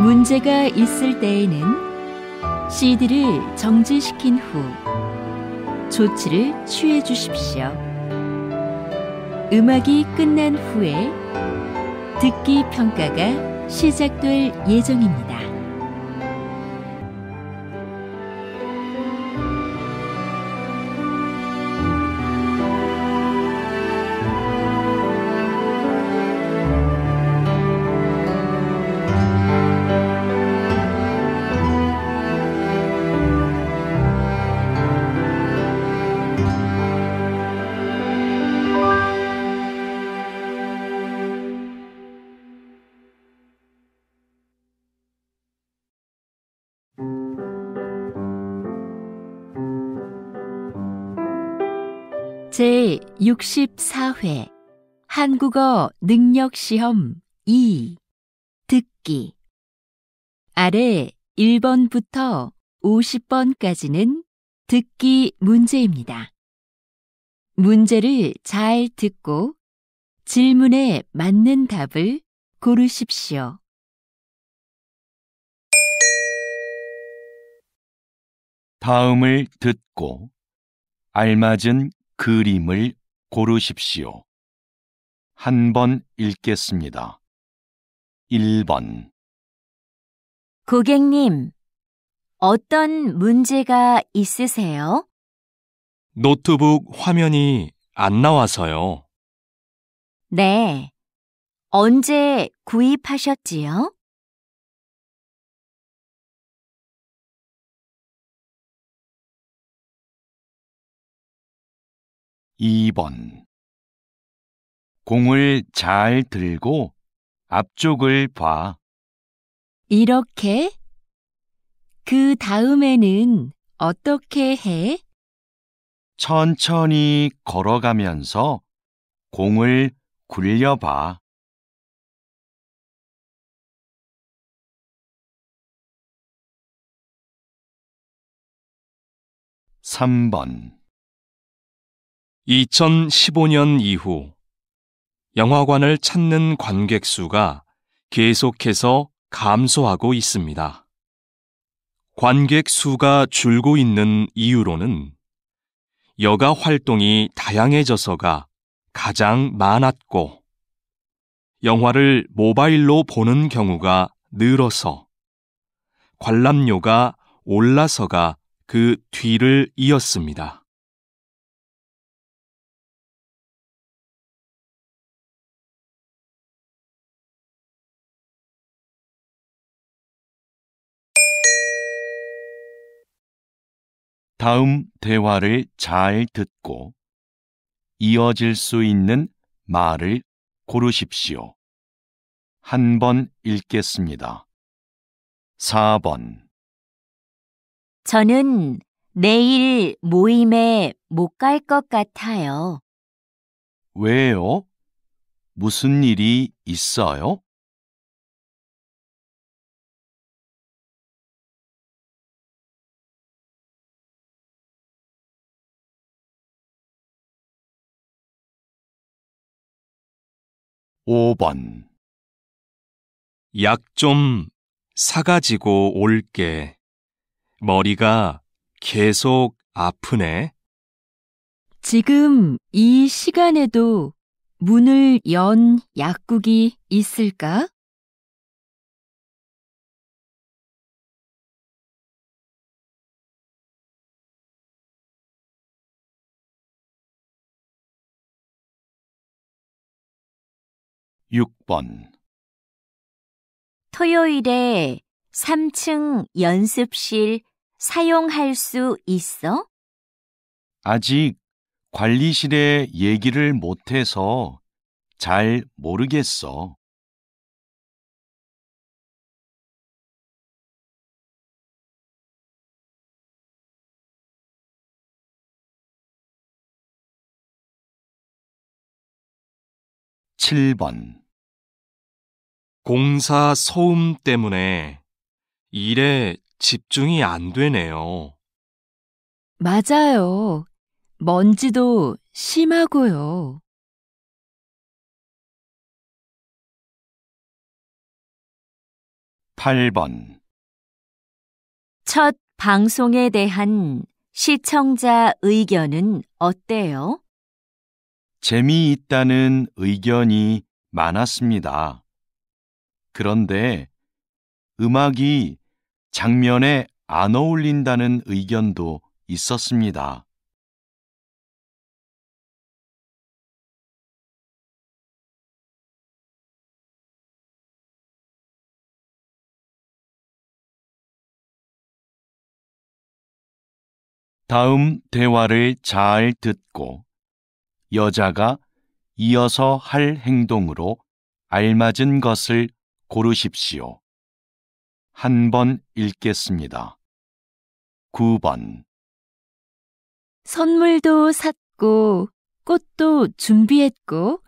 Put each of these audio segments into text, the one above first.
문제가 있을 때에는 CD를 정지시킨 후 조치를 취해 주십시오. 음악이 끝난 후에 듣기 평가가 시작될 예정입니다. 64회 한국어 능력시험 2 듣기 아래 1번부터 50번까지는 듣기 문제입니다. 문제를 잘 듣고 질문에 맞는 답을 고르십시오. 다음을 듣고 알맞은 그림을 고르십시오. 한 번 읽겠습니다. 1번 고객님, 어떤 문제가 있으세요? 노트북 화면이 안 나와서요. 네. 언제 구입하셨지요? 2번 공을 잘 들고 앞쪽을 봐. 이렇게? 그 다음에는 어떻게 해? 천천히 걸어가면서 공을 굴려봐. (3번) 2015년 이후 영화관을 찾는 관객 수가 계속해서 감소하고 있습니다. 관객 수가 줄고 있는 이유로는 여가 활동이 다양해져서가 가장 많았고 영화를 모바일로 보는 경우가 늘어서 관람료가 올라서가 그 뒤를 이었습니다. 다음 대화를 잘 듣고 이어질 수 있는 말을 고르십시오. 한 번 읽겠습니다. 4번 저는 내일 모임에 못 갈 것 같아요. 왜요? 무슨 일이 있어요? 5번 약 좀 사가지고 올게. 머리가 계속 아프네. 지금 이 시간에도 문을 연 약국이 있을까? 6번 토요일에 3층 연습실 사용할 수 있어? 아직 관리실에 얘기를 못해서 잘 모르겠어. 7번 공사 소음 때문에 일에 집중이 안 되네요. 맞아요. 먼지도 심하고요. 팔번 첫 방송에 대한 시청자 의견은 어때요? 재미있다는 의견이 많았습니다. 그런데 음악이 장면에 안 어울린다는 의견도 있었습니다. 다음 대화를 잘 듣고 여자가 이어서 할 행동으로 알맞은 것을 고르십시오. 한 번 읽겠습니다. 9번 선물도 샀고 꽃도 준비했고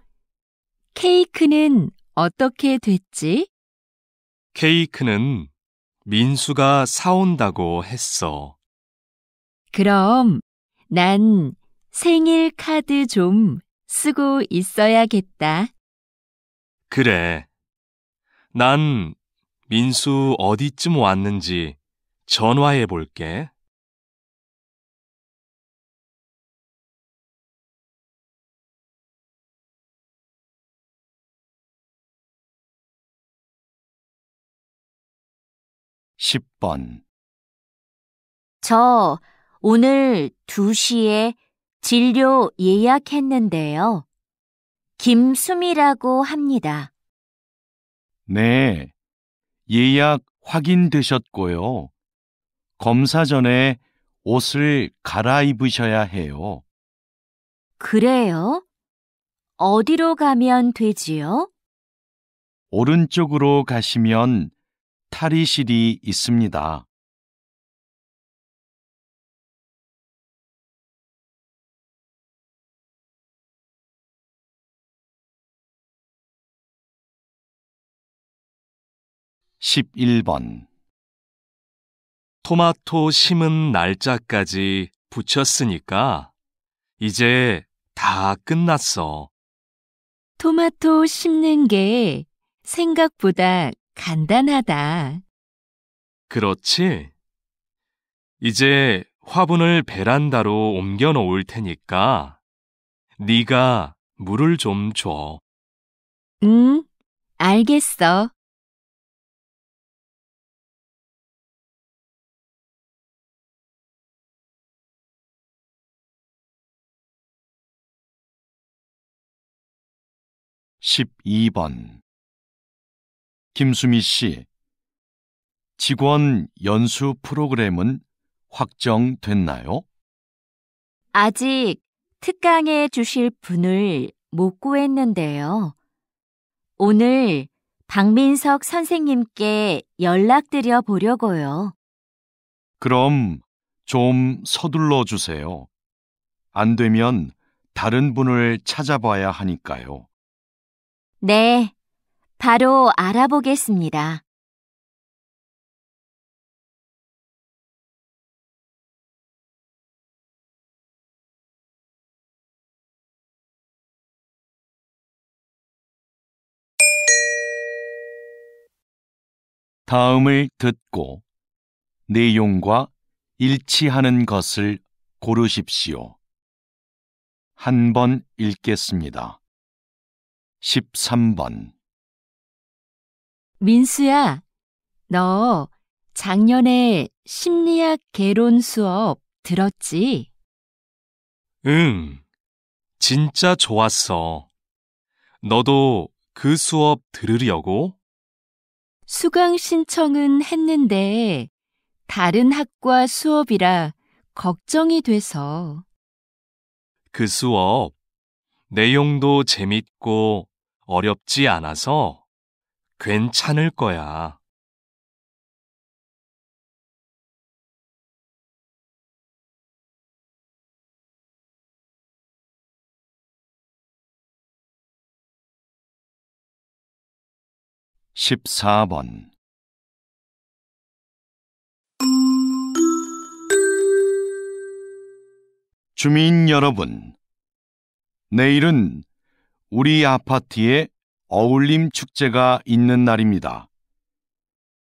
케이크는 어떻게 됐지? 케이크는 민수가 사온다고 했어. 그럼 난 생일 카드 좀 쓰고 있어야겠다. 그래. 난 민수 어디쯤 왔는지 전화해 볼게. (10번) 저 오늘 2시에 진료 예약했는데요. 김수미라고 합니다. 네, 예약 확인되셨고요. 검사 전에 옷을 갈아입으셔야 해요. 그래요? 어디로 가면 되지요? 오른쪽으로 가시면 탈의실이 있습니다. 11번 토마토 심은 날짜까지 붙였으니까 이제 다 끝났어. 토마토 심는 게 생각보다 간단하다. 그렇지? 이제 화분을 베란다로 옮겨 놓을 테니까 네가 물을 좀 줘. 응, 알겠어. 12번 김수미 씨 직원 연수 프로그램은 확정됐나요? 아직 특강해 주실 분을 못 구했는데요. 오늘 박민석 선생님께 연락드려 보려고요. 그럼 좀 서둘러 주세요. 안 되면 다른 분을 찾아봐야 하니까요. 네, 바로 알아보겠습니다. 다음을 듣고 내용과 일치하는 것을 고르십시오. 한 번 읽겠습니다. 13번 민수야, 너 작년에 심리학 개론 수업 들었지? 응, 진짜 좋았어. 너도 그 수업 들으려고? 수강 신청은 했는데 다른 학과 수업이라 걱정이 돼서. 그 수업 내용도 재밌고 어렵지 않아서 괜찮을 거야. 1 4번 주민 여러분, 내일은 우리 아파트에 어울림 축제가 있는 날입니다.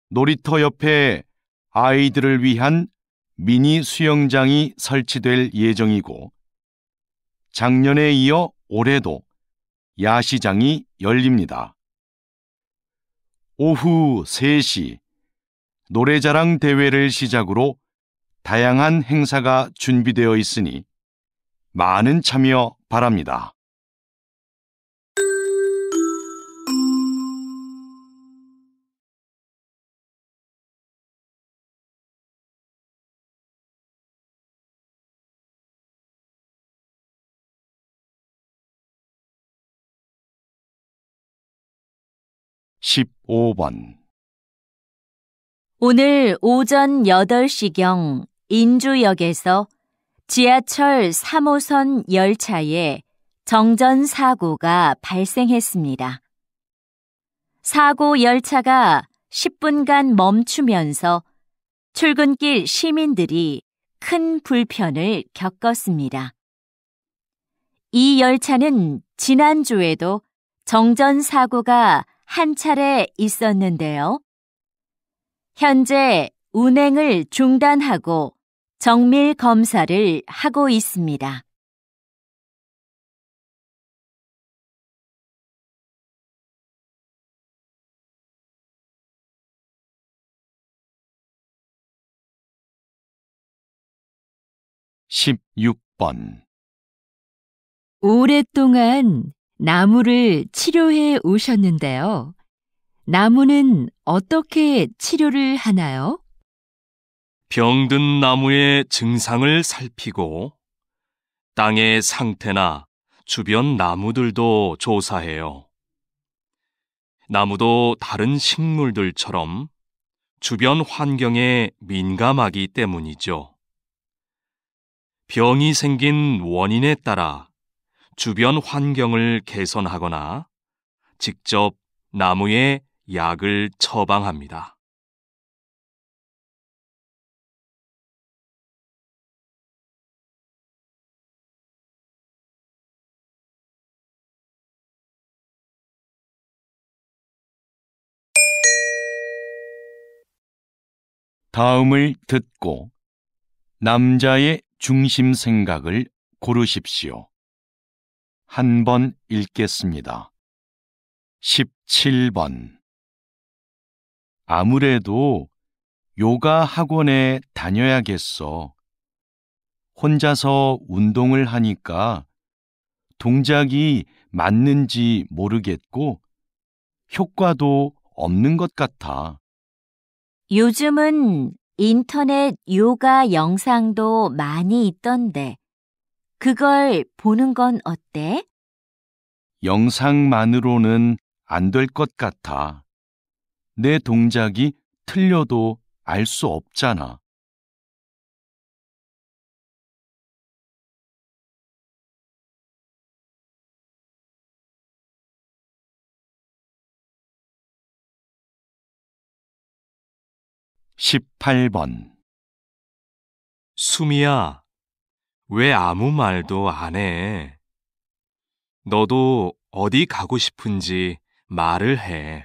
놀이터 옆에 아이들을 위한 미니 수영장이 설치될 예정이고 작년에 이어 올해도 야시장이 열립니다. 오후 3시 노래자랑 대회를 시작으로 다양한 행사가 준비되어 있으니 많은 참여 바랍니다. 15번 오늘 오전 8시경 인주역에서 지하철 3호선 열차에 정전 사고가 발생했습니다. 사고 열차가 10분간 멈추면서 출근길 시민들이 큰 불편을 겪었습니다. 이 열차는 지난주에도 정전 사고가 한 차례 있었는데요. 현재 운행을 중단하고 정밀 검사를 하고 있습니다. (16번) 오랫동안 나무를 치료해 오셨는데요. 나무는 어떻게 치료를 하나요? 병든 나무의 증상을 살피고 땅의 상태나 주변 나무들도 조사해요. 나무도 다른 식물들처럼 주변 환경에 민감하기 때문이죠. 병이 생긴 원인에 따라 주변 환경을 개선하거나 직접 나무에 약을 처방합니다. 다음을 듣고 남자의 중심 생각을 고르십시오. 한번 읽겠습니다. 17번 아무래도 요가 학원에 다녀야겠어. 혼자서 운동을 하니까 동작이 맞는지 모르겠고 효과도 없는 것 같아. 요즘은 인터넷 요가 영상도 많이 있던데 그걸 보는 건 어때? 영상만으로는 안 될 것 같아. 내 동작이 틀려도 알 수 없잖아. 1 8번 수미야, 왜 아무 말도 안 해? 너도 어디 가고 싶은지 말을 해.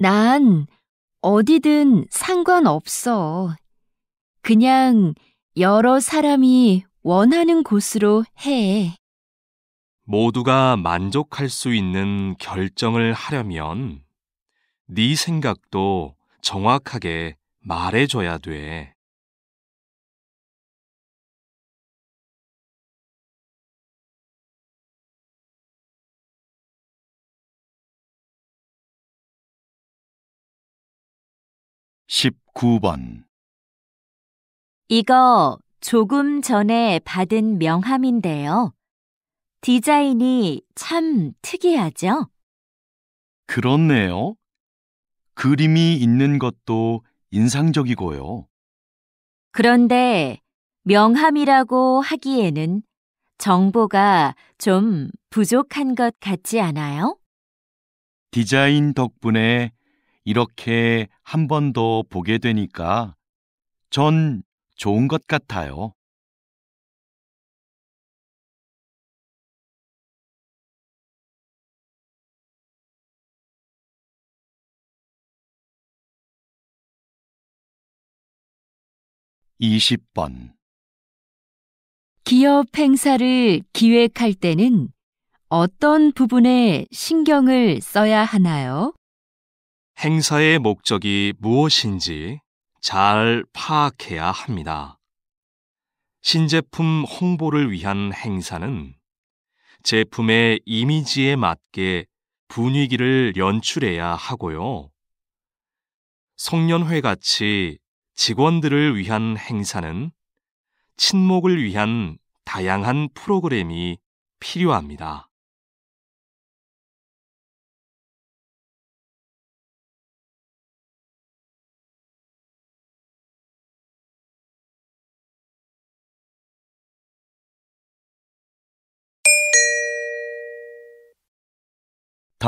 난 어디든 상관없어. 그냥 여러 사람이 원하는 곳으로 해. 모두가 만족할 수 있는 결정을 하려면 네 생각도 정확하게 말해줘야 돼. 19번 이거 조금 전에 받은 명함인데요. 디자인이 참 특이하죠? 그렇네요. 그림이 있는 것도 인상적이고요. 그런데 명함이라고 하기에는 정보가 좀 부족한 것 같지 않아요? 디자인 덕분에 이렇게 한 번 더 보게 되니까 전 좋은 것 같아요. 2 0번 기업 행사를 기획할 때는 어떤 부분에 신경을 써야 하나요? 행사의 목적이 무엇인지 잘 파악해야 합니다. 신제품 홍보를 위한 행사는 제품의 이미지에 맞게 분위기를 연출해야 하고요. 송년회 같이 직원들을 위한 행사는 친목을 위한 다양한 프로그램이 필요합니다.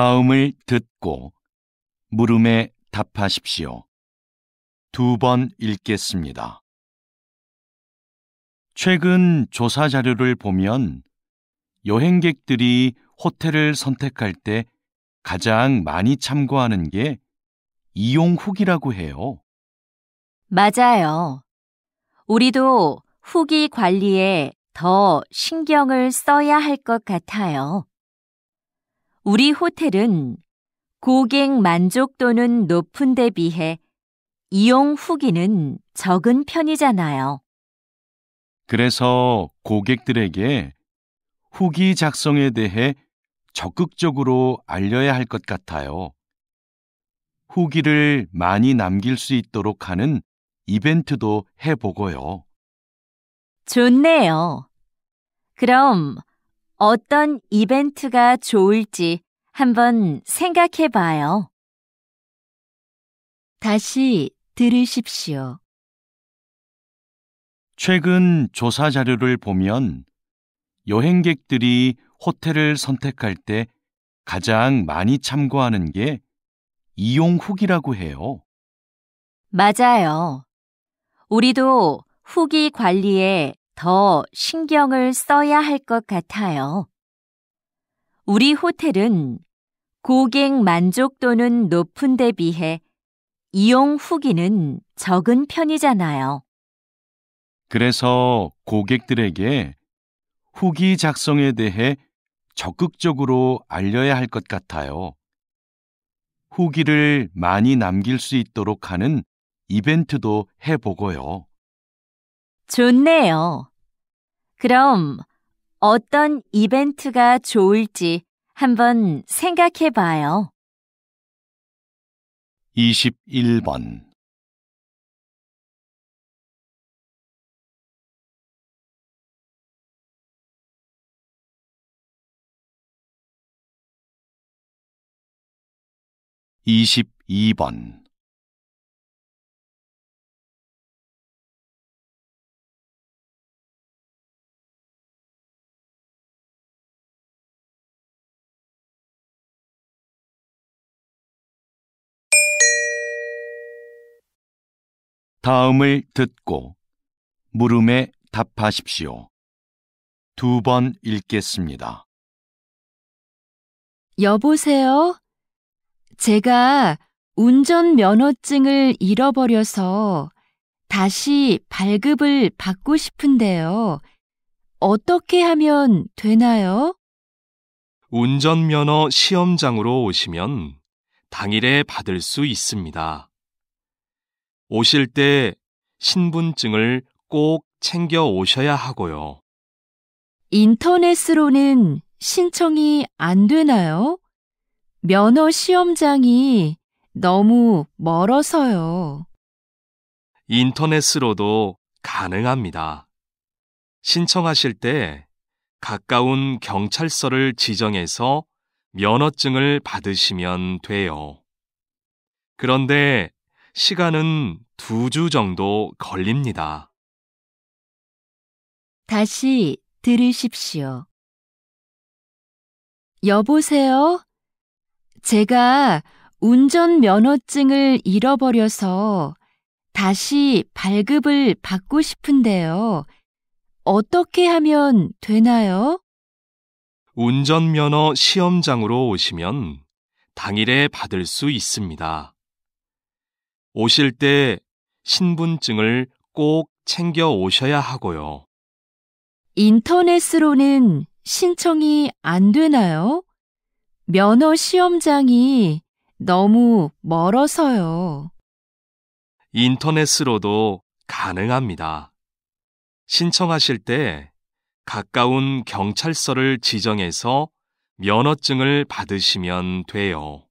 다음을 듣고 물음에 답하십시오. 두 번 읽겠습니다. 최근 조사 자료를 보면 여행객들이 호텔을 선택할 때 가장 많이 참고하는 게 이용 후기라고 해요. 맞아요. 우리도 후기 관리에 더 신경을 써야 할 것 같아요. 우리 호텔은 고객 만족도는 높은 데 비해 이용 후기는 적은 편이잖아요. 그래서 고객들에게 후기 작성에 대해 적극적으로 알려야 할 것 같아요. 후기를 많이 남길 수 있도록 하는 이벤트도 해보고요. 좋네요. 그럼 어떤 이벤트가 좋을지 한번 생각해 봐요. 다시 들으십시오. 최근 조사 자료를 보면 여행객들이 호텔을 선택할 때 가장 많이 참고하는 게 이용 후기라고 해요. 맞아요. 우리도 후기 관리에 더 신경을 써야 할 것 같아요. 우리 호텔은 고객 만족도는 높은 데 비해 이용 후기는 적은 편이잖아요. 그래서 고객들에게 후기 작성에 대해 적극적으로 알려야 할 것 같아요. 후기를 많이 남길 수 있도록 하는 이벤트도 해보고요. 좋네요. 그럼 어떤 이벤트가 좋을지 한번 생각해 봐요. 21번 2 2번 다음을 듣고 물음에 답하십시오. 두 번 읽겠습니다. 여보세요? 제가 운전면허증을 잃어버려서 다시 발급을 받고 싶은데요. 어떻게 하면 되나요? 운전면허 시험장으로 오시면 당일에 받을 수 있습니다. 오실 때 신분증을 꼭 챙겨 오셔야 하고요. 인터넷으로는 신청이 안 되나요? 면허 시험장이 너무 멀어서요. 인터넷으로도 가능합니다. 신청하실 때 가까운 경찰서를 지정해서 면허증을 받으시면 돼요. 그런데 시간은 두 주 정도 걸립니다. 다시 들으십시오. 여보세요? 제가 운전 면허증을 잃어버려서 다시 발급을 받고 싶은데요. 어떻게 하면 되나요? 운전면허 시험장으로 오시면 당일에 받을 수 있습니다. 오실 때 신분증을 꼭 챙겨 오셔야 하고요. 인터넷으로는 신청이 안 되나요? 면허 시험장이 너무 멀어서요. 인터넷으로도 가능합니다. 신청하실 때 가까운 경찰서를 지정해서 면허증을 받으시면 돼요.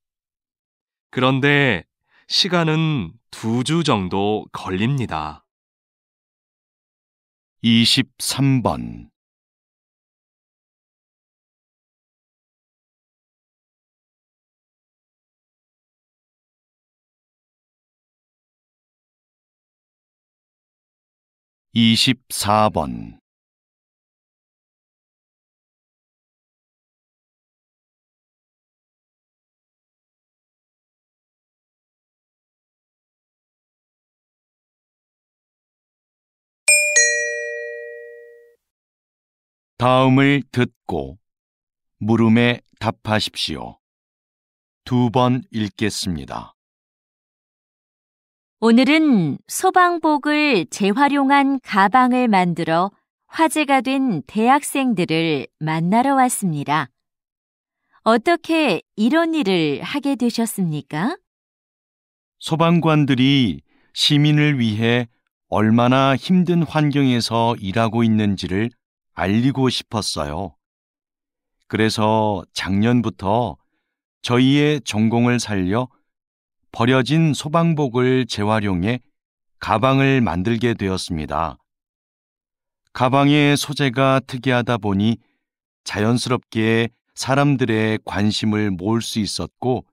그런데 시간은 두 주 정도 걸립니다. 23번 2 4번 다음을 듣고 물음에 답하십시오. 두 번 읽겠습니다. 오늘은 소방복을 재활용한 가방을 만들어 화제가 된 대학생들을 만나러 왔습니다. 어떻게 이런 일을 하게 되셨습니까? 소방관들이 시민을 위해 얼마나 힘든 환경에서 일하고 있는지를 알리고 싶었어요. 그래서 작년부터 저희의 전공을 살려 버려진 소방복을 재활용해 가방을 만들게 되었습니다. 가방의 소재가 특이하다 보니 자연스럽게 사람들의 관심을 모을 수 있었고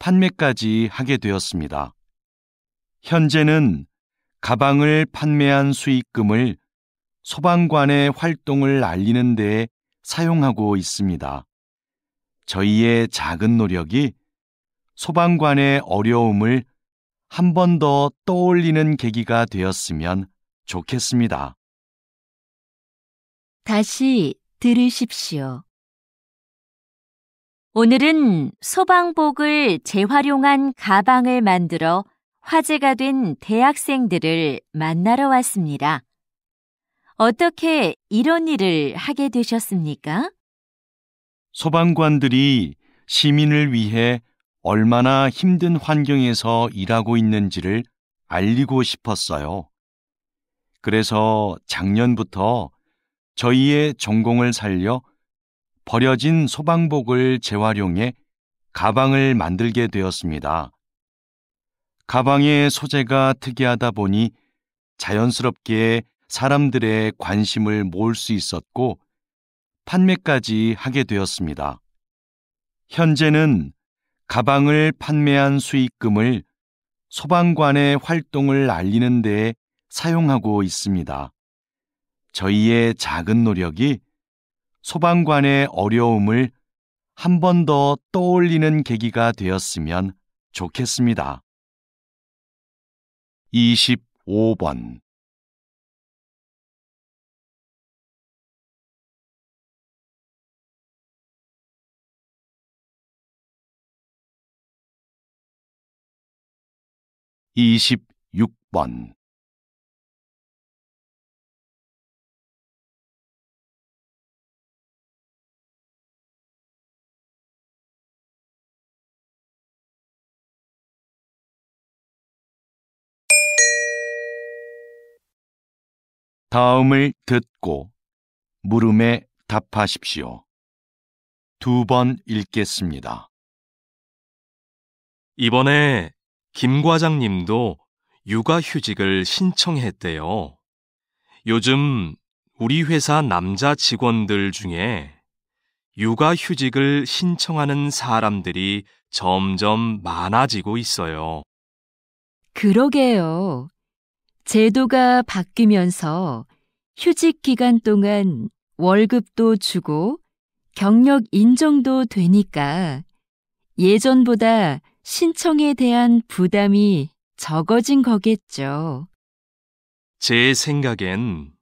판매까지 하게 되었습니다. 현재는 가방을 판매한 수익금을 소방관의 활동을 알리는 데에 사용하고 있습니다. 저희의 작은 노력이 소방관의 어려움을 한 번 더 떠올리는 계기가 되었으면 좋겠습니다. 다시 들으십시오. 오늘은 소방복을 재활용한 가방을 만들어 화제가 된 대학생들을 만나러 왔습니다. 어떻게 이런 일을 하게 되셨습니까? 소방관들이 시민을 위해 얼마나 힘든 환경에서 일하고 있는지를 알리고 싶었어요. 그래서 작년부터 저희의 전공을 살려 버려진 소방복을 재활용해 가방을 만들게 되었습니다. 가방의 소재가 특이하다 보니 자연스럽게 사람들의 관심을 모을 수 있었고 판매까지 하게 되었습니다. 현재는 가방을 판매한 수익금을 소방관의 활동을 알리는 데 사용하고 있습니다. 저희의 작은 노력이 소방관의 어려움을 한 번 더 떠올리는 계기가 되었으면 좋겠습니다. 25번 26번 다음을 듣고 물음에 답하십시오. 두 번 읽겠습니다. 이번에 김 과장님도 육아휴직을 신청했대요. 요즘 우리 회사 남자 직원들 중에 육아휴직을 신청하는 사람들이 점점 많아지고 있어요. 그러게요. 제도가 바뀌면서 휴직 기간 동안 월급도 주고 경력 인정도 되니까 예전보다 신청에 대한 부담이 적어진 거겠죠. 제 생각엔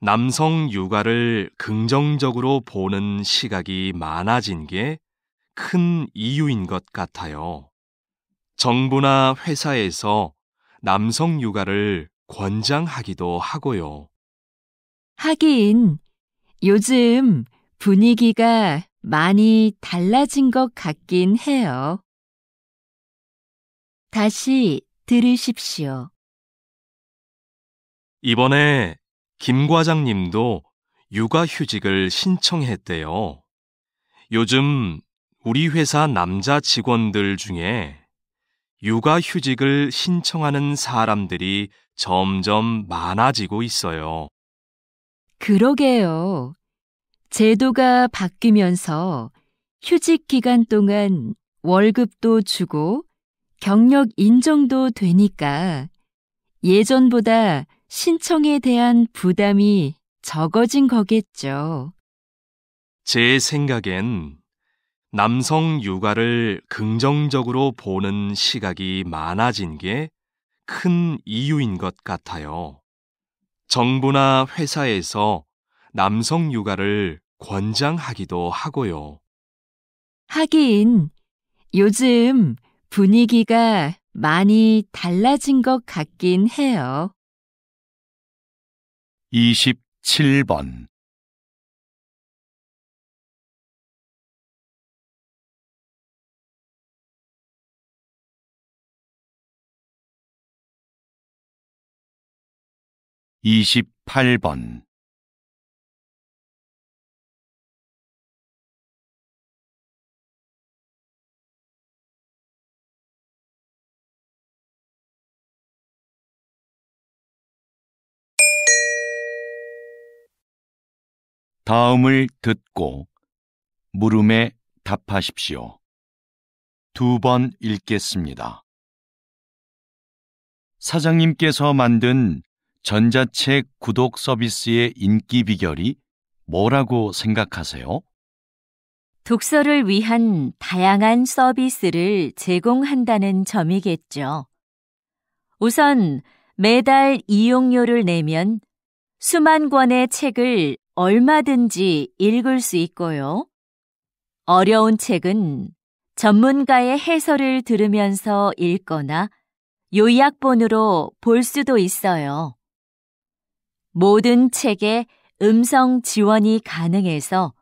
남성 육아를 긍정적으로 보는 시각이 많아진 게 큰 이유인 것 같아요. 정부나 회사에서 남성 육아를 권장하기도 하고요. 하긴, 요즘 분위기가 많이 달라진 것 같긴 해요. 다시 들으십시오. 이번에 김 과장님도 육아휴직을 신청했대요. 요즘 우리 회사 남자 직원들 중에 육아휴직을 신청하는 사람들이 점점 많아지고 있어요. 그러게요. 제도가 바뀌면서 휴직 기간 동안 월급도 주고 경력 인정도 되니까 예전보다 신청에 대한 부담이 적어진 거겠죠. 제 생각엔 남성 육아를 긍정적으로 보는 시각이 많아진 게 큰 이유인 것 같아요. 정부나 회사에서 남성 육아를 권장하기도 하고요. 하긴, 요즘 분위기가 많이 달라진 것 같긴 해요. 27번 28번 '다음을 듣고 물음에 답하십시오. 두 번 읽겠습니다. 사장님께서 만든 전자책 구독 서비스의 인기 비결이 뭐라고 생각하세요? 독서를 위한 다양한 서비스를 제공한다는 점이겠죠. 우선 매달 이용료를 내면 수만 권의 책을 얼마든지 읽을 수 있고요. 어려운 책은 전문가의 해설을 들으면서 읽거나 요약본으로 볼 수도 있어요. 모든 책에 음성 지원이 가능해서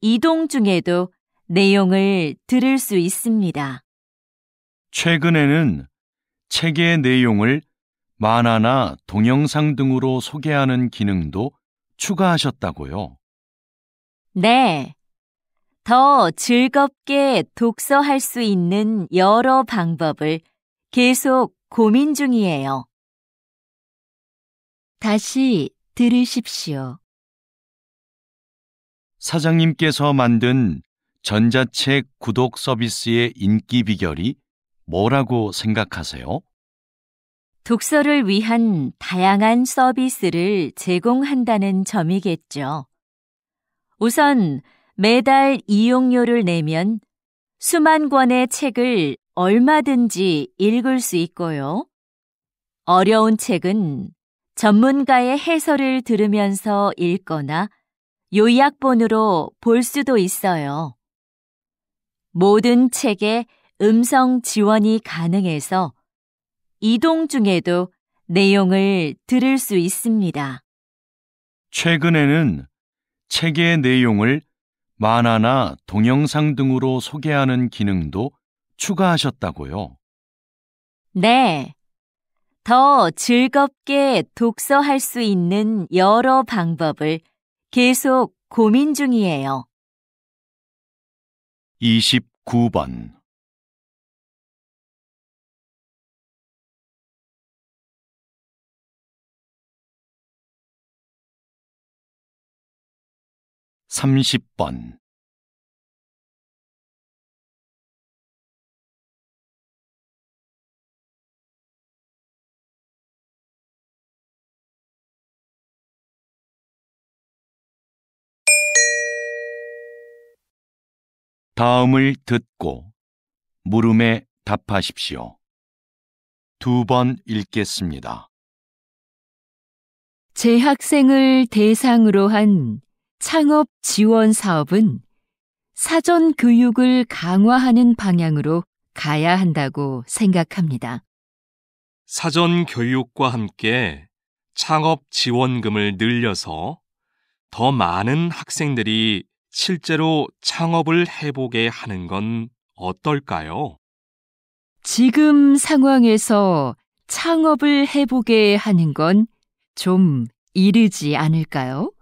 이동 중에도 내용을 들을 수 있습니다. 최근에는 책의 내용을 만화나 동영상 등으로 소개하는 기능도 추가하셨다고요. 네. 더 즐겁게 독서할 수 있는 여러 방법을 계속 고민 중이에요. 다시 들으십시오. 사장님께서 만든 전자책 구독 서비스의 인기 비결이 뭐라고 생각하세요? 독서를 위한 다양한 서비스를 제공한다는 점이겠죠. 우선 매달 이용료를 내면 수만 권의 책을 얼마든지 읽을 수 있고요. 어려운 책은 전문가의 해설을 들으면서 읽거나 요약본으로 볼 수도 있어요. 모든 책에 음성 지원이 가능해서 이동 중에도 내용을 들을 수 있습니다. 최근에는 책의 내용을 만화나 동영상 등으로 소개하는 기능도 추가하셨다고요? 네. 더 즐겁게 독서할 수 있는 여러 방법을 계속 고민 중이에요. 29번 (30번) 다음을 듣고 물음에 답하십시오. 두 번 읽겠습니다. 재학생을 대상으로 한 창업 지원 사업은 사전 교육을 강화하는 방향으로 가야 한다고 생각합니다. 사전 교육과 함께 창업 지원금을 늘려서 더 많은 학생들이 실제로 창업을 해보게 하는 건 어떨까요? 지금 상황에서 창업을 해보게 하는 건 좀 이르지 않을까요?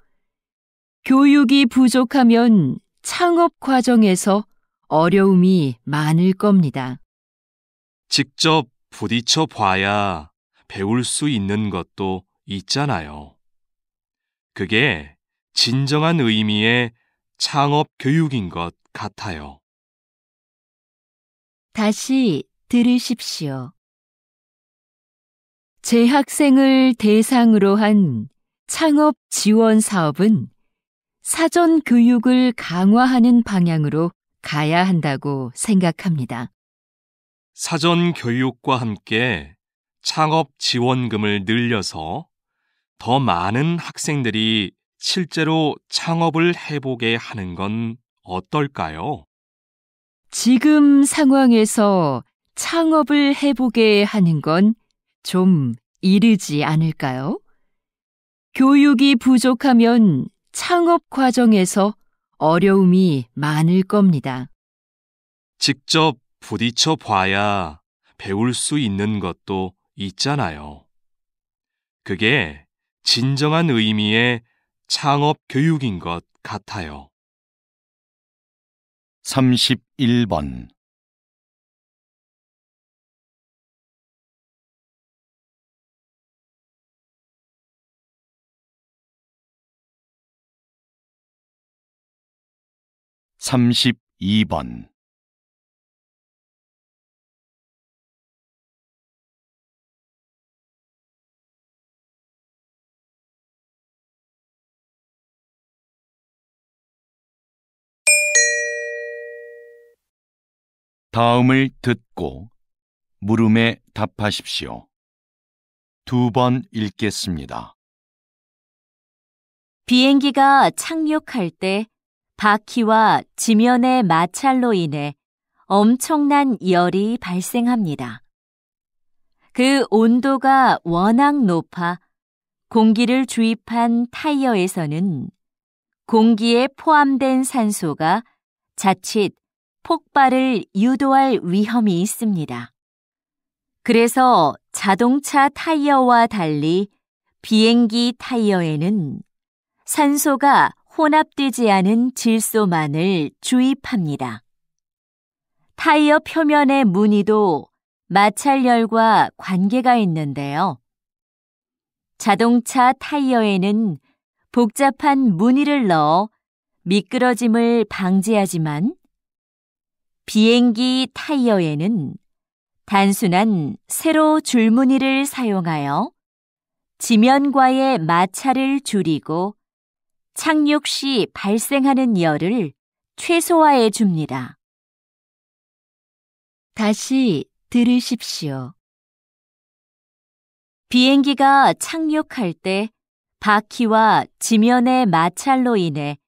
교육이 부족하면 창업 과정에서 어려움이 많을 겁니다. 직접 부딪혀 봐야 배울 수 있는 것도 있잖아요. 그게 진정한 의미의 창업 교육인 것 같아요. 다시 들으십시오. 재학생을 대상으로 한 창업 지원 사업은 사전 교육을 강화하는 방향으로 가야 한다고 생각합니다. 사전 교육과 함께 창업 지원금을 늘려서 더 많은 학생들이 실제로 창업을 해보게 하는 건 어떨까요? 지금 상황에서 창업을 해보게 하는 건 좀 이르지 않을까요? 교육이 부족하면 창업 과정에서 어려움이 많을 겁니다. 직접 부딪혀 봐야 배울 수 있는 것도 있잖아요. 그게 진정한 의미의 창업 교육인 것 같아요. 31번 3 2번 다음을 듣고 물음에 답하십시오. 두 번 읽겠습니다. 비행기가 착륙할 때 바퀴와 지면의 마찰로 인해 엄청난 열이 발생합니다. 그 온도가 워낙 높아 공기를 주입한 타이어에서는 공기에 포함된 산소가 자칫 폭발을 유도할 위험이 있습니다. 그래서 자동차 타이어와 달리 비행기 타이어에는 산소가 혼합되지 않은 질소만을 주입합니다. 타이어 표면의 무늬도 마찰열과 관계가 있는데요. 자동차 타이어에는 복잡한 무늬를 넣어 미끄러짐을 방지하지만 비행기 타이어에는 단순한 세로 줄무늬를 사용하여 지면과의 마찰을 줄이고 착륙 시 발생하는 열을 최소화해 줍니다. 다시 들으십시오. 비행기가 착륙할 때 바퀴와 지면의 마찰로 인해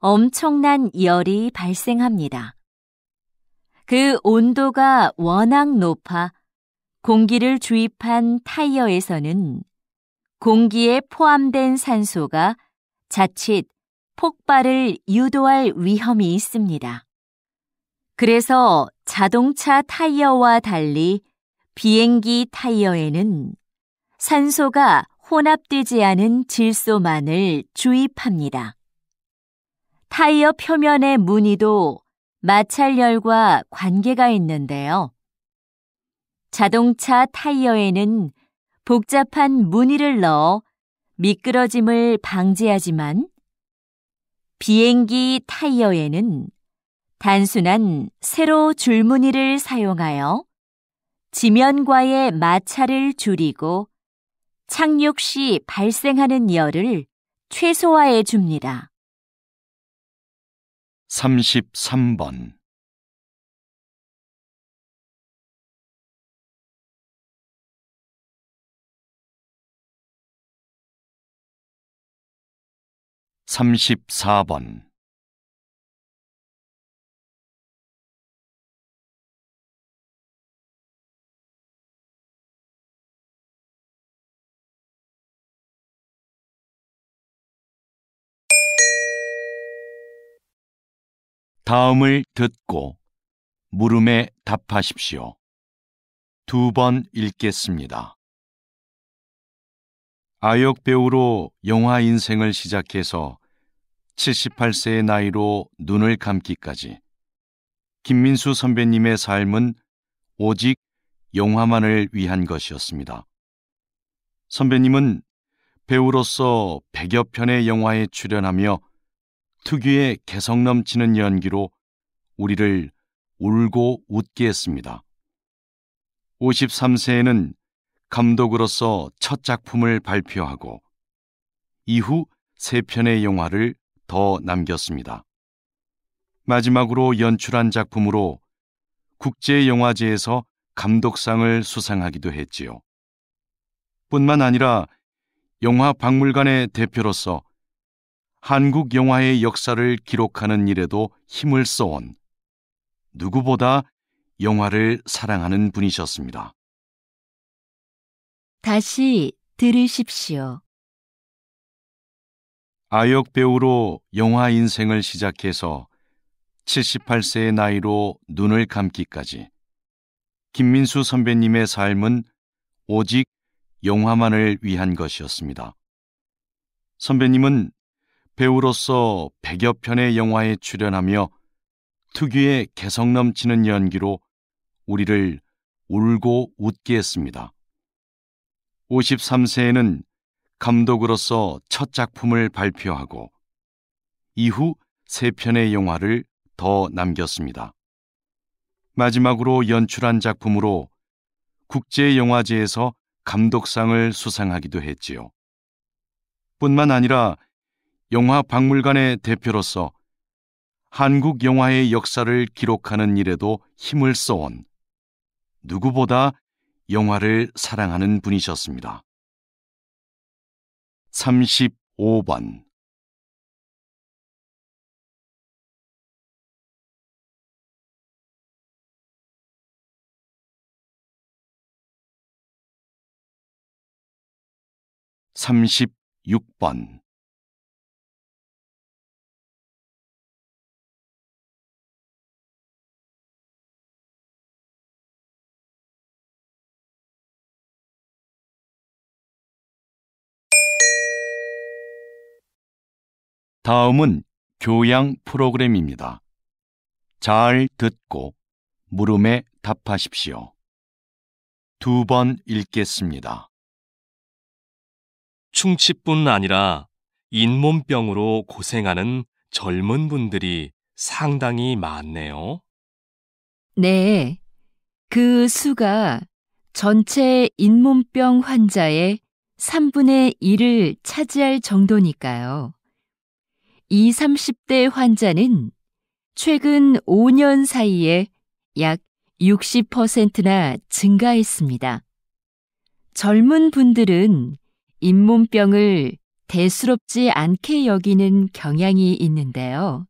엄청난 열이 발생합니다. 그 온도가 워낙 높아 공기를 주입한 타이어에서는 공기에 포함된 산소가 자칫 폭발을 유도할 위험이 있습니다. 그래서 자동차 타이어와 달리 비행기 타이어에는 산소가 혼합되지 않은 질소만을 주입합니다. 타이어 표면의 무늬도 마찰열과 관계가 있는데요. 자동차 타이어에는 복잡한 무늬를 넣어 미끄러짐을 방지하지만 비행기 타이어에는 단순한 세로 줄무늬를 사용하여 지면과의 마찰을 줄이고 착륙 시 발생하는 열을 최소화해 줍니다. 33번 삼십사 번 다음을 듣고 물음에 답하십시오. 두 번 읽겠습니다. 아역 배우로 영화 인생을 시작해서 78세의 나이로 눈을 감기까지 김민수 선배님의 삶은 오직 영화만을 위한 것이었습니다. 선배님은 배우로서 100여 편의 영화에 출연하며 특유의 개성 넘치는 연기로 우리를 울고 웃게 했습니다. 53세에는 감독으로서 첫 작품을 발표하고 이후 세 편의 영화를 더 남겼습니다. 마지막으로 연출한 작품으로 국제영화제에서 감독상을 수상하기도 했지요. 뿐만 아니라 영화 박물관의 대표로서 한국 영화의 역사를 기록하는 일에도 힘을 써온 누구보다 영화를 사랑하는 분이셨습니다. 다시 들으십시오. 아역 배우로 영화 인생을 시작해서 78세의 나이로 눈을 감기까지 김민수 선배님의 삶은 오직 영화만을 위한 것이었습니다. 선배님은 배우로서 100여 편의 영화에 출연하며 특유의 개성 넘치는 연기로 우리를 울고 웃게 했습니다. 53세에는 감독으로서 첫 작품을 발표하고 이후 세 편의 영화를 더 남겼습니다. 마지막으로 연출한 작품으로 국제영화제에서 감독상을 수상하기도 했지요. 뿐만 아니라 영화 박물관의 대표로서 한국 영화의 역사를 기록하는 일에도 힘을 써온 누구보다 영화를 사랑하는 분이셨습니다. 35번 (36번) 다음은 교양 프로그램입니다. 잘 듣고 물음에 답하십시오. 두 번 읽겠습니다. 충치뿐 아니라 잇몸병으로 고생하는 젊은 분들이 상당히 많네요. 네. 그 수가 전체 잇몸병 환자의 3분의 1을 차지할 정도니까요. 20, 30대 환자는 최근 5년 사이에 약 60%나 증가했습니다. 젊은 분들은 잇몸병을 대수롭지 않게 여기는 경향이 있는데요.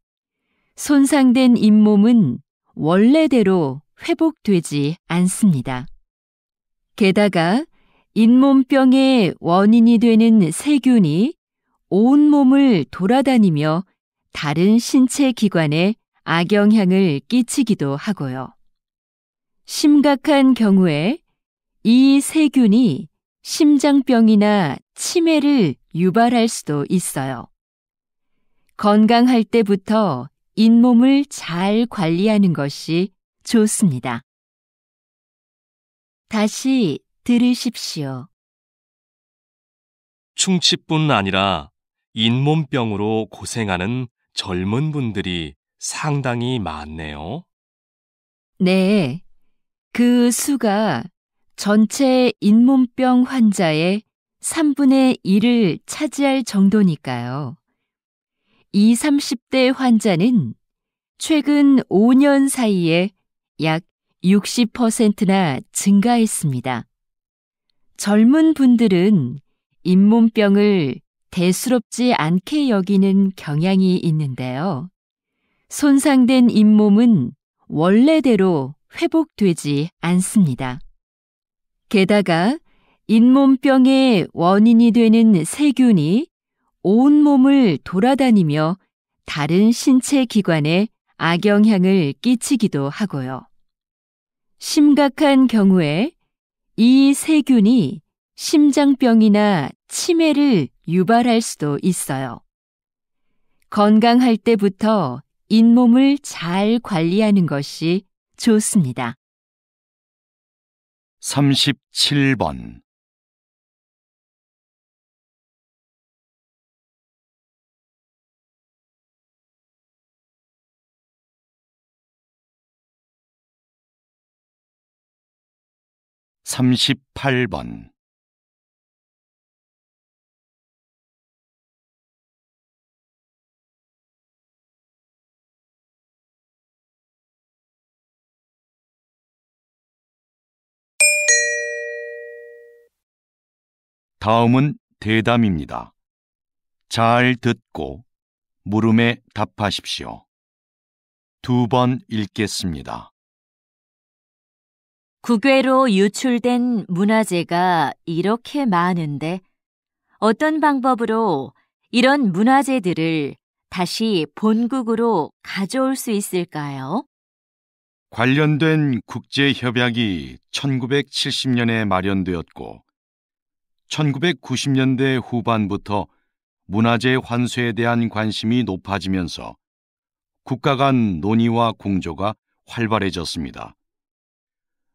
손상된 잇몸은 원래대로 회복되지 않습니다. 게다가 잇몸병의 원인이 되는 세균이 온 몸을 돌아다니며 다른 신체 기관에 악영향을 끼치기도 하고요. 심각한 경우에 이 세균이 심장병이나 치매를 유발할 수도 있어요. 건강할 때부터 잇몸을 잘 관리하는 것이 좋습니다. 다시 들으십시오. 충치뿐 아니라 잇몸병으로 고생하는 젊은 분들이 상당히 많네요. 네. 그 수가 전체 잇몸병 환자의 3분의 1을 차지할 정도니까요. 이 30대 환자는 최근 5년 사이에 약 60%나 증가했습니다. 젊은 분들은 잇몸병을 대수롭지 않게 여기는 경향이 있는데요. 손상된 잇몸은 원래대로 회복되지 않습니다. 게다가 잇몸병의 원인이 되는 세균이 온 몸을 돌아다니며 다른 신체 기관에 악영향을 끼치기도 하고요. 심각한 경우에 이 세균이 심장병이나 치매를 유발할 수도 있어요. 건강할 때부터 잇몸을 잘 관리하는 것이 좋습니다. 37번 3 8번 다음은 대담입니다. 잘 듣고 물음에 답하십시오. 두 번 읽겠습니다. 국외로 유출된 문화재가 이렇게 많은데 어떤 방법으로 이런 문화재들을 다시 본국으로 가져올 수 있을까요? 관련된 국제 협약이 1970년에 마련되었고 1990년대 후반부터 문화재 환수에 대한 관심이 높아지면서 국가 간 논의와 공조가 활발해졌습니다.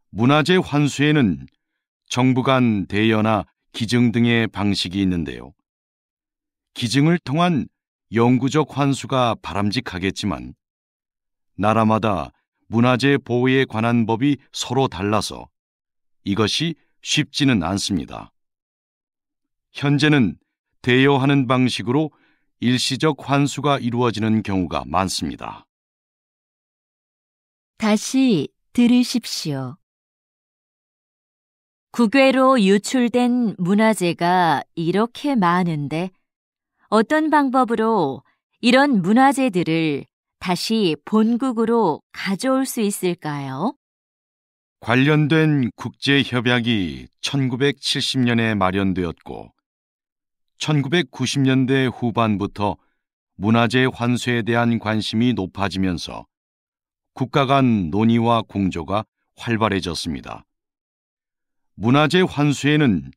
문화재 환수에는 정부 간 대여나 기증 등의 방식이 있는데요. 기증을 통한 영구적 환수가 바람직하겠지만 나라마다 문화재 보호에 관한 법이 서로 달라서 이것이 쉽지는 않습니다. 현재는 대여하는 방식으로 일시적 환수가 이루어지는 경우가 많습니다. 다시 들으십시오. 국외로 유출된 문화재가 이렇게 많은데 어떤 방법으로 이런 문화재들을 다시 본국으로 가져올 수 있을까요? 관련된 국제 협약이 1970년에 마련되었고 1990년대 후반부터 문화재 환수에 대한 관심이 높아지면서 국가 간 논의와 공조가 활발해졌습니다. 문화재 환수에는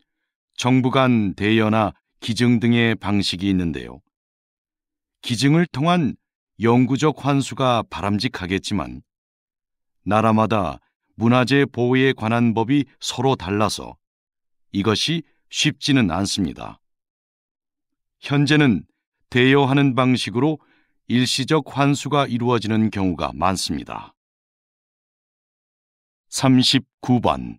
정부 간 대여나 기증 등의 방식이 있는데요. 기증을 통한 영구적 환수가 바람직하겠지만 나라마다 문화재 보호에 관한 법이 서로 달라서 이것이 쉽지는 않습니다. 현재는 대여하는 방식으로 일시적 환수가 이루어지는 경우가 많습니다. 39번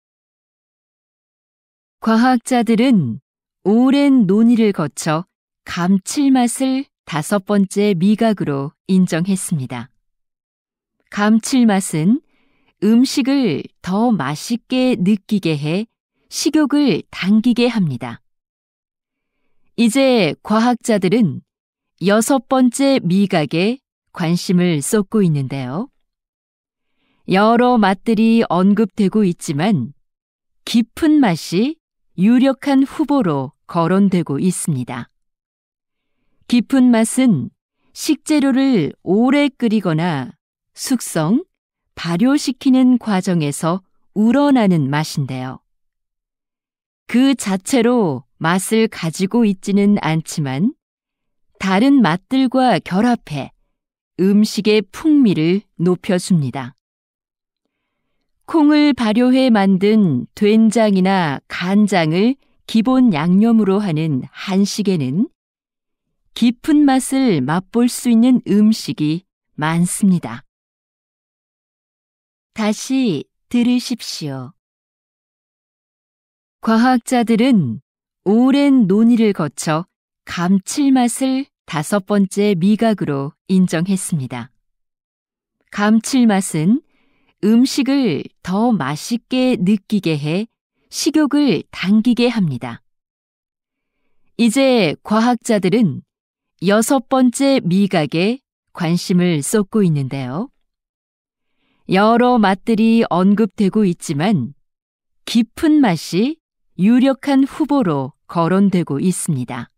과학자들은 오랜 논의를 거쳐 감칠맛을 다섯 번째 미각으로 인정했습니다. 감칠맛은 음식을 더 맛있게 느끼게 해 식욕을 당기게 합니다. 이제 과학자들은 여섯 번째 미각에 관심을 쏟고 있는데요. 여러 맛들이 언급되고 있지만 깊은 맛이 유력한 후보로 거론되고 있습니다. 깊은 맛은 식재료를 오래 끓이거나 숙성, 발효시키는 과정에서 우러나는 맛인데요. 그 자체로 맛을 가지고 있지는 않지만 다른 맛들과 결합해 음식의 풍미를 높여줍니다. 콩을 발효해 만든 된장이나 간장을 기본 양념으로 하는 한식에는 깊은 맛을 맛볼 수 있는 음식이 많습니다. 다시 들으십시오. 과학자들은 오랜 논의를 거쳐 감칠맛을 다섯 번째 미각으로 인정했습니다. 감칠맛은 음식을 더 맛있게 느끼게 해 식욕을 당기게 합니다. 이제 과학자들은 여섯 번째 미각에 관심을 쏟고 있는데요. 여러 맛들이 언급되고 있지만 깊은 맛이 유력한 후보로 거론되고 있습니다.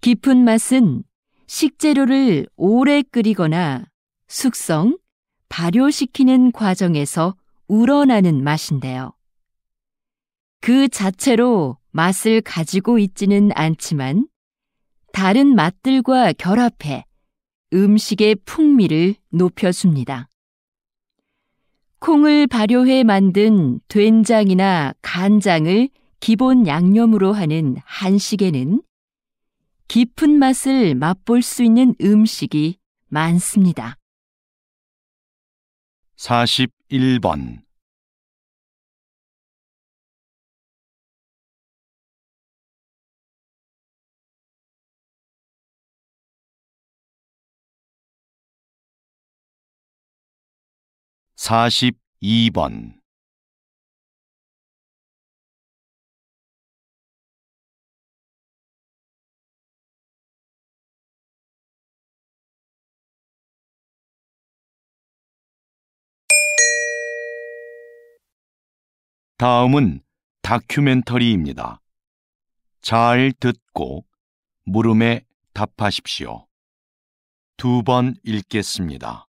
깊은 맛은 식재료를 오래 끓이거나 숙성, 발효시키는 과정에서 우러나는 맛인데요. 그 자체로 맛을 가지고 있지는 않지만 다른 맛들과 결합해 음식의 풍미를 높여줍니다. 콩을 발효해 만든 된장이나 간장을 기본 양념으로 하는 한식에는 깊은 맛을 맛볼 수 있는 음식이 많습니다. 41번 4 2번 다음은 다큐멘터리입니다. 잘 듣고 물음에 답하십시오. 두 번 읽겠습니다.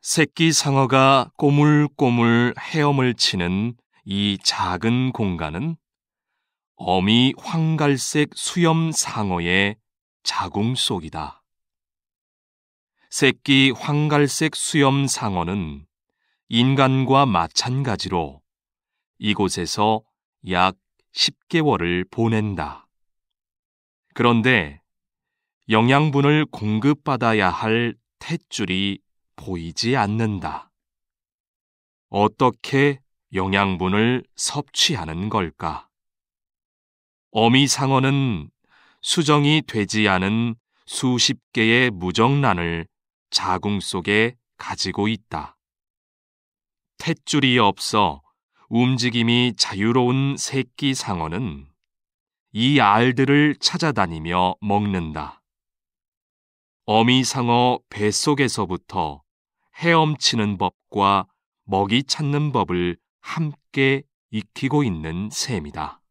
새끼 상어가 꼬물꼬물 헤엄을 치는 이 작은 공간은 어미 황갈색 수염 상어의 자궁 속이다. 새끼 황갈색 수염 상어는 인간과 마찬가지로 이곳에서 약 10개월을 보낸다. 그런데 영양분을 공급받아야 할 탯줄이 보이지 않는다. 어떻게 영양분을 섭취하는 걸까? 어미 상어는 수정이 되지 않은 수십 개의 무정란을 자궁 속에 가지고 있다. 탯줄이 없어 움직임이 자유로운 새끼 상어는 이 알들을 찾아다니며 먹는다. 어미 상어 뱃속에서부터 헤엄치는 법과 먹이 찾는 법을 함께 익히고 있는 셈이다.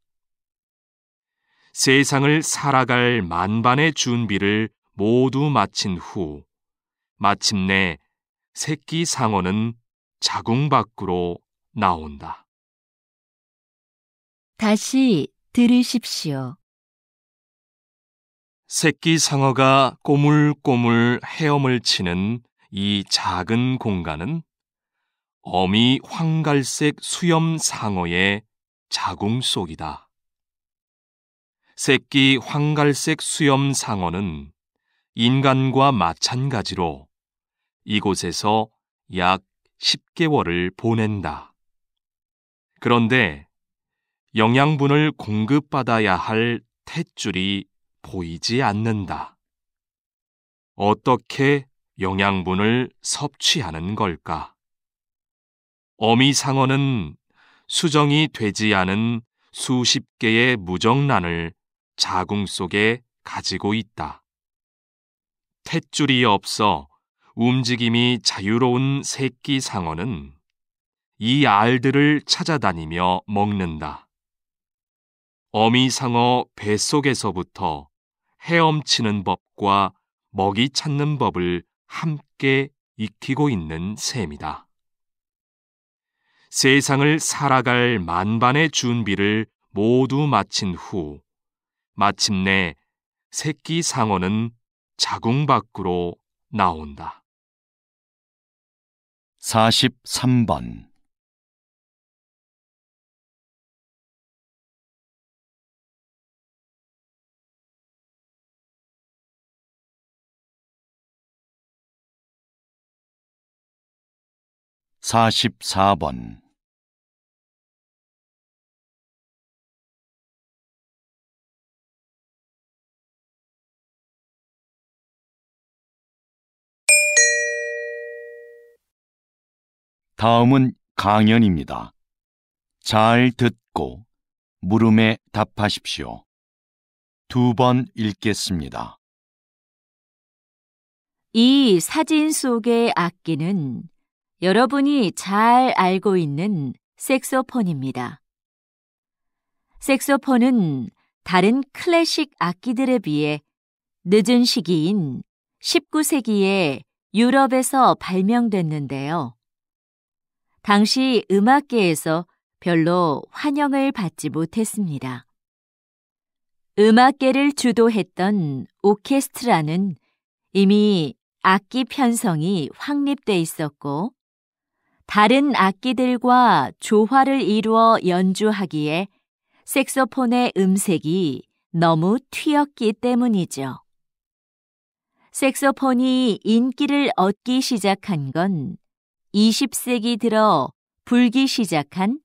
세상을 살아갈 만반의 준비를 모두 마친 후 마침내 새끼 상어는 자궁 밖으로 나온다. 다시 들으십시오. 새끼 상어가 꼬물꼬물 헤엄을 치는 이 작은 공간은 어미 황갈색 수염 상어의 자궁 속이다. 새끼 황갈색 수염 상어는 인간과 마찬가지로 이곳에서 약 10개월을 보낸다. 그런데 영양분을 공급받아야 할 탯줄이 보이지 않는다. 어떻게 영양분을 섭취하는 걸까? 어미상어는 수정이 되지 않은 수십 개의 무정란을 자궁 속에 가지고 있다. 탯줄이 없어 움직임이 자유로운 새끼 상어는 이 알들을 찾아다니며 먹는다. 어미 상어 뱃속에서부터 헤엄치는 법과 먹이 찾는 법을 함께 익히고 있는 셈이다. 세상을 살아갈 만반의 준비를 모두 마친 후 마침내 새끼 상어는 자궁 밖으로 나온다. 43번 4 4번 다음은 강연입니다. 잘 듣고 물음에 답하십시오. 두 번 읽겠습니다. 이 사진 속의 악기는 여러분이 잘 알고 있는 색소폰입니다. 색소폰은 다른 클래식 악기들에 비해 늦은 시기인 19세기에 유럽에서 발명됐는데요. 당시 음악계에서 별로 환영을 받지 못했습니다. 음악계를 주도했던 오케스트라는 이미 악기 편성이 확립돼 있었고 다른 악기들과 조화를 이루어 연주하기에 색소폰의 음색이 너무 튀었기 때문이죠. 색소폰이 인기를 얻기 시작한 건 20세기 들어 불기 시작한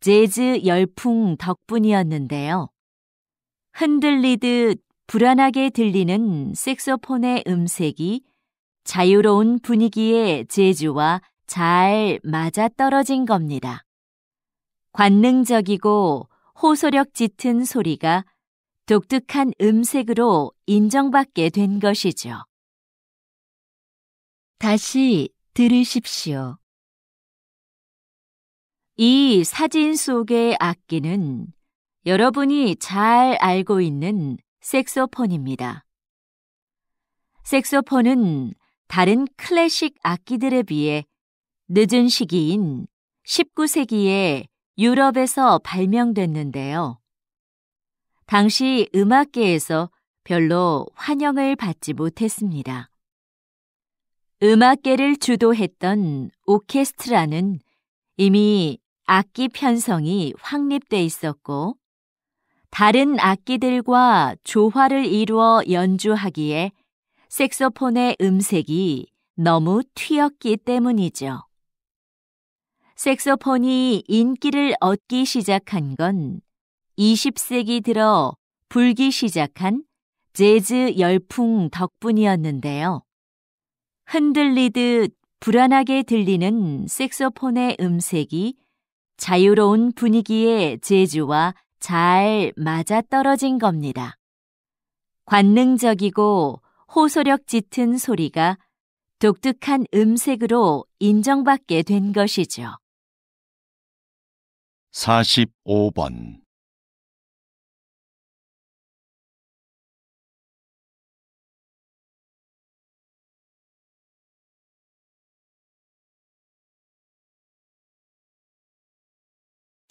재즈 열풍 덕분이었는데요. 흔들리듯 불안하게 들리는 색소폰의 음색이 자유로운 분위기의 재즈와 잘 맞아떨어진 겁니다. 관능적이고 호소력 짙은 소리가 독특한 음색으로 인정받게 된 것이죠. 다시 들으십시오. 이 사진 속의 악기는 여러분이 잘 알고 있는 색소폰입니다. 색소폰은 다른 클래식 악기들에 비해 늦은 시기인 19세기에 유럽에서 발명됐는데요. 당시 음악계에서 별로 환영을 받지 못했습니다. 음악계를 주도했던 오케스트라는 이미 악기 편성이 확립돼 있었고 다른 악기들과 조화를 이루어 연주하기에 색소폰의 음색이 너무 튀었기 때문이죠. 색소폰이 인기를 얻기 시작한 건 20세기 들어 불기 시작한 재즈 열풍 덕분이었는데요. 흔들리듯 불안하게 들리는 색소폰의 음색이 자유로운 분위기의 제주와 잘 맞아떨어진 겁니다. 관능적이고 호소력 짙은 소리가 독특한 음색으로 인정받게 된 것이죠. 45번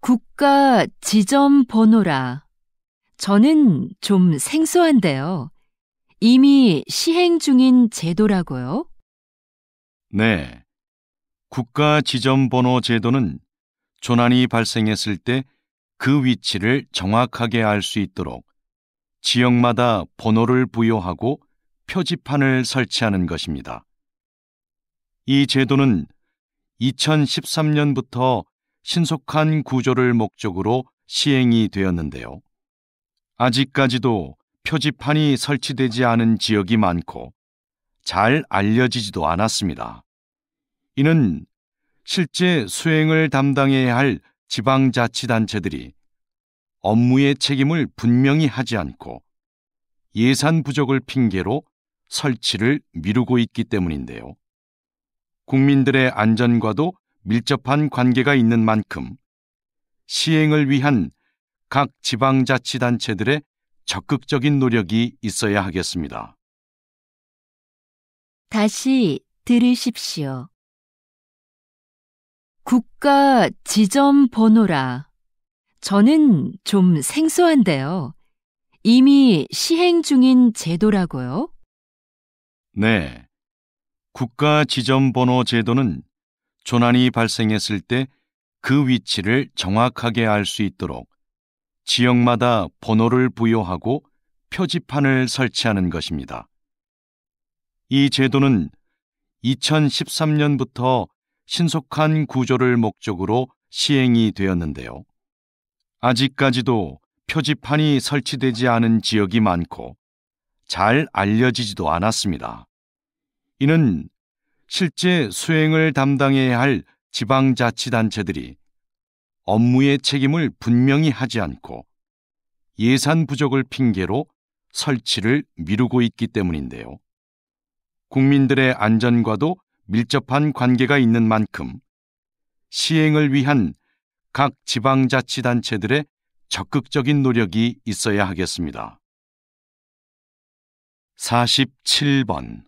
국가 지점 번호라. 저는 좀 생소한데요. 이미 시행 중인 제도라고요? 네. 국가 지점 번호 제도는 조난이 발생했을 때 그 위치를 정확하게 알 수 있도록 지역마다 번호를 부여하고 표지판을 설치하는 것입니다. 이 제도는 2013년부터 신속한 구조를 목적으로 시행이 되었는데요. 아직까지도 표지판이 설치되지 않은 지역이 많고 잘 알려지지도 않았습니다. 이는 실제 수행을 담당해야 할 지방자치단체들이 업무의 책임을 분명히 하지 않고 예산 부족을 핑계로 설치를 미루고 있기 때문인데요. 국민들의 안전과도 밀접한 관계가 있는 만큼 시행을 위한 각 지방자치단체들의 적극적인 노력이 있어야 하겠습니다. 다시 들으십시오. 국가 지점 번호라. 저는 좀 생소한데요. 이미 시행 중인 제도라고요? 네. 국가 지점 번호 제도는 조난이 발생했을 때 그 위치를 정확하게 알 수 있도록 지역마다 번호를 부여하고 표지판을 설치하는 것입니다. 이 제도는 2013년부터 신속한 구조를 목적으로 시행이 되었는데요. 아직까지도 표지판이 설치되지 않은 지역이 많고 잘 알려지지도 않았습니다. 이는 실제 수행을 담당해야 할 지방자치단체들이 업무의 책임을 분명히 하지 않고 예산 부족을 핑계로 설치를 미루고 있기 때문인데요. 국민들의 안전과도 밀접한 관계가 있는 만큼 시행을 위한 각 지방자치단체들의 적극적인 노력이 있어야 하겠습니다. 47번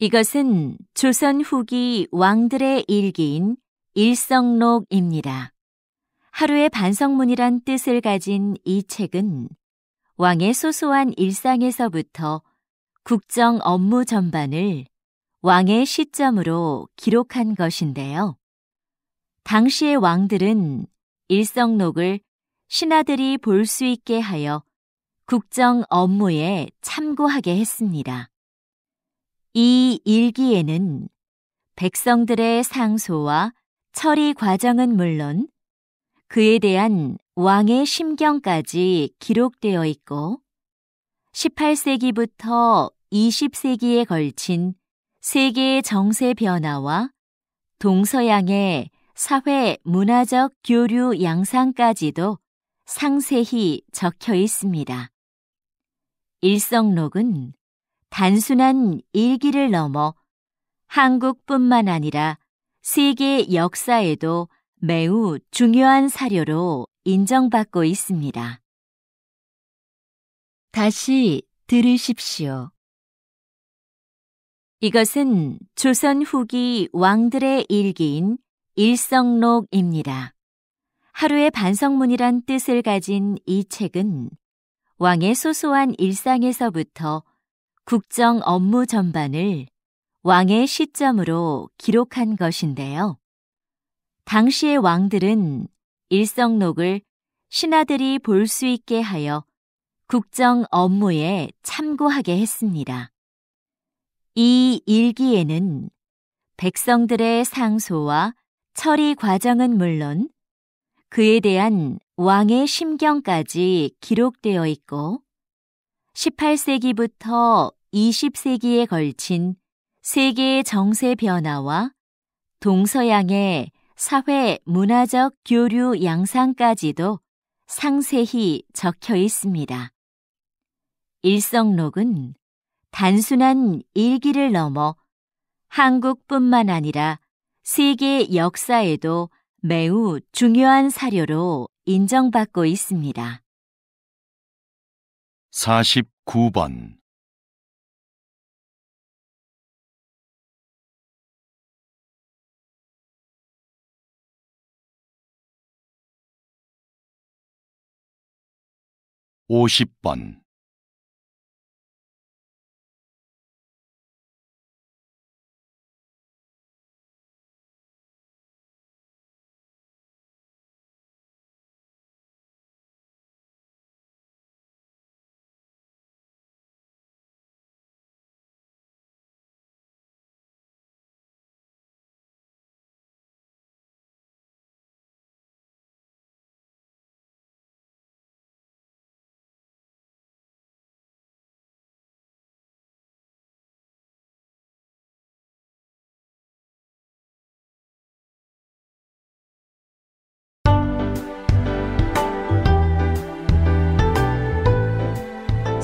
이것은 조선 후기 왕들의 일기인 일성록입니다. 하루의 반성문이란 뜻을 가진 이 책은 왕의 소소한 일상에서부터 국정 업무 전반을 왕의 시점으로 기록한 것인데요. 당시의 왕들은 일성록을 신하들이 볼 수 있게 하여 국정 업무에 참고하게 했습니다. 이 일기에는 백성들의 상소와 처리 과정은 물론 그에 대한 왕의 심경까지 기록되어 있고 18세기부터 20세기에 걸친 세계의 정세 변화와 동서양의 사회 문화적 교류 양상까지도 상세히 적혀 있습니다. 일성록은 단순한 일기를 넘어 한국뿐만 아니라 세계 역사에도 매우 중요한 사료로 인정받고 있습니다. 다시 들으십시오. 이것은 조선 후기 왕들의 일기인 일성록입니다. 하루의 반성문이란 뜻을 가진 이 책은 왕의 소소한 일상에서부터 국정 업무 전반을 왕의 시점으로 기록한 것인데요. 당시의 왕들은 일성록을 신하들이 볼 수 있게 하여 국정 업무에 참고하게 했습니다. 이 일기에는 백성들의 상소와 처리 과정은 물론 그에 대한 왕의 심경까지 기록되어 있고 18세기부터 20세기에 걸친 세계의 정세 변화와 동서양의 사회 문화적 교류 양상까지도 상세히 적혀 있습니다. 일성록은 단순한 일기를 넘어 한국뿐만 아니라 세계 역사에도 매우 중요한 사료로 인정받고 있습니다. 49번 50번